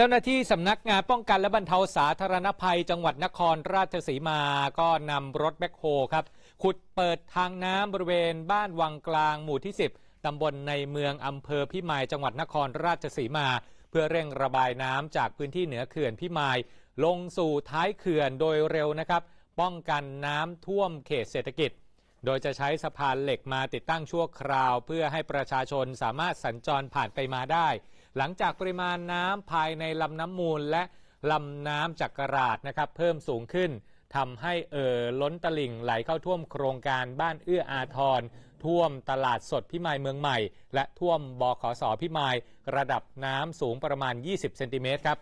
จ้าหน้าที่สำนักงานป้องกันและบรรเทาสาธารณภัยจังหวัดนครราชสีมาก็นำรถแบ็คโฮครับ ขุดเปิดทางน้ำบริเวณบ้านวังกลางหมู่ที่ 10ตำบลในเมืองอำเภอพิมายจังหวัดนครราชสีมา เพื่อเร่งระบายน้ำจากพื้นที่เหนือเขื่อนพิมาย ลงสู่ท้ายเขื่อนโดยเร็วนะครับ ป้องกันน้ำท่วมเขตเศรษฐกิจ โดยจะใช้สะพานเหล็กมาติดตั้งชั่วคราว เพื่อให้ประชาชนสามารถสัญจรผ่านไปมาได้หลังจากปริมาณน้ำภายในลำน้ำมูลและลำน้ำจักรราชนะครับเพิ่มสูงขึ้น ทำให้เอ่อล้นตลิ่งไหลเข้าท่วมโครงการบ้านเอื้ออาทร ท่วมตลาดสดพิมายเมืองใหม่ และท่วมบขสพิมาย ระดับน้ำสูงประมาณ 20เซนติเมตรครับ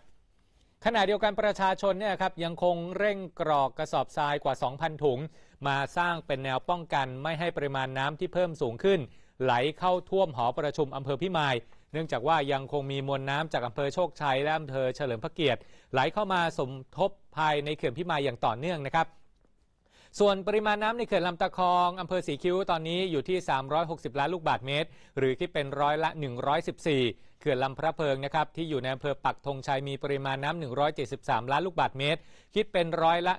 ขณะเดียวกันประชาชนเนี่ยครับยังคงเร่งกรอกกระสอบทรายกว่า 2,000 ถุง มาสร้างเป็นแนวป้องกัน ไม่ให้ปริมาณน้ำที่เพิ่มสูงขึ้น ไหลเข้าท่วมหอประชุมอำเภอพิมายเนื่องจากว่ายังคงมีมวลน้ำจากอำเภอโชคชัย และอาเภอเฉลิมพระเกียรติไหลเข้ามาสมทบภายในเขื่อนพิมายอย่างต่อเนื่องนะครับ ส่วนปริมาณน้ำในเขื่อนลำตะคอง อำเภอสีคิ้ว ตอนนี้อยู่ที่ 360 ล้านลูกบาทเมตร หรือคิดเป็นร้อยละ 114 เขื่อนลำพระเพิงนะครับ ที่อยู่ในอำเภอปักธงชัย มีปริมาณน้ำ173 ล้านลูกบาทเมตร คิดเป็นร้อยละ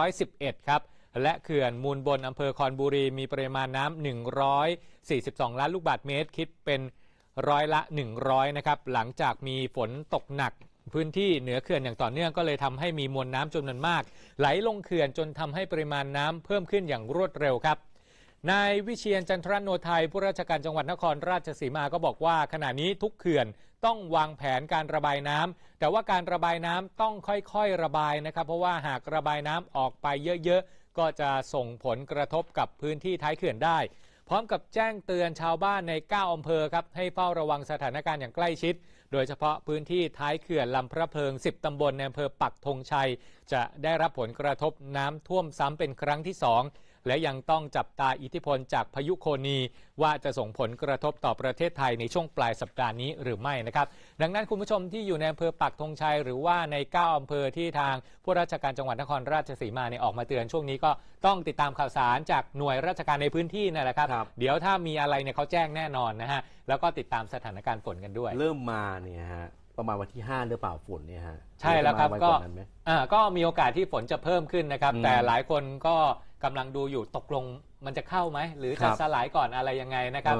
111ครับ และเขื่อนมูลบนอำเภอคอนบุรี มีปริมาณน้ำ142 ล้านลูกบาทเมตร คิดเป็นร้อยละ 100นะครับ หลังจากมีฝนตกหนัก พื้นที่เหนือเขื่อนอย่างต่อเนื่องก็เลยทำให้มีมวลน้ำจำนวนมาก ไหลลงเขื่อนจนทำให้ปริมาณน้ำเพิ่มขึ้นอย่างรวดเร็วครับนายวิเชียนจันทรโนไทยผู้ราชการจังหวัดนครราชสีมาก็บอกว่า ขณะนี้ทุกเขื่อนต้องวางแผนการระบายน้ำ แต่ว่าการระบายน้ำต้องค่อยๆระบายนะครับเพราะว่าหากระบายน้ำออกไปเยอะๆก็จะส่งผลกระทบกับพื้นที่ท้ายเขื่อนได้พร้อมกับแจ้งเตือนชาวบ้านใน 9 อำเภอครับ ให้เฝ้าระวังสถานการณ์อย่างใกล้ชิด โดยเฉพาะพื้นที่ท้ายเขื่อนลำพระเพิง 10 ตำบลในอำเภอปักธงชัย จะได้รับผลกระทบน้ำท่วมซ้ำเป็นครั้งที่ 2และยังต้องจับตาอิทธิพลจากพายุโคนีว่าจะส่งผลกระทบต่อประเทศไทยในช่วงปลายสัปดาห์นี้หรือไม่นะครับ ดังนั้นคุณผู้ชมที่อยู่ในอำเภอปักธงชัย หรือว่าใน 9อำเภอที่ทางผู้ราชการจังหวัดนครราชสีมาเนี่ยออกมาเตือนช่วงนี้ก็ต้องติดตามข่าวสารจากหน่วยราชการในพื้นที่นั่นแหละครับรบเดี๋ยวถ้ามีอะไรเนี่ยเขาแจ้งแน่นอนนะฮะ แล้วก็ติดตามสถานการณ์ฝนกันด้วย เริ่มมาเนี่ยฮะประมาณวันที่5หรือเปล่าฝนเนี่ยฮะ ใช่แล้วครับก็มอ่าก็มีโอกาสที่ฝนจะเพิ่มขึ้นนะครับ แต่หลายคนก็กำลังดูอยู่ตกลงมันจะเข้าไหม หรือจะสลายก่อนอะไรยังไงนะครับ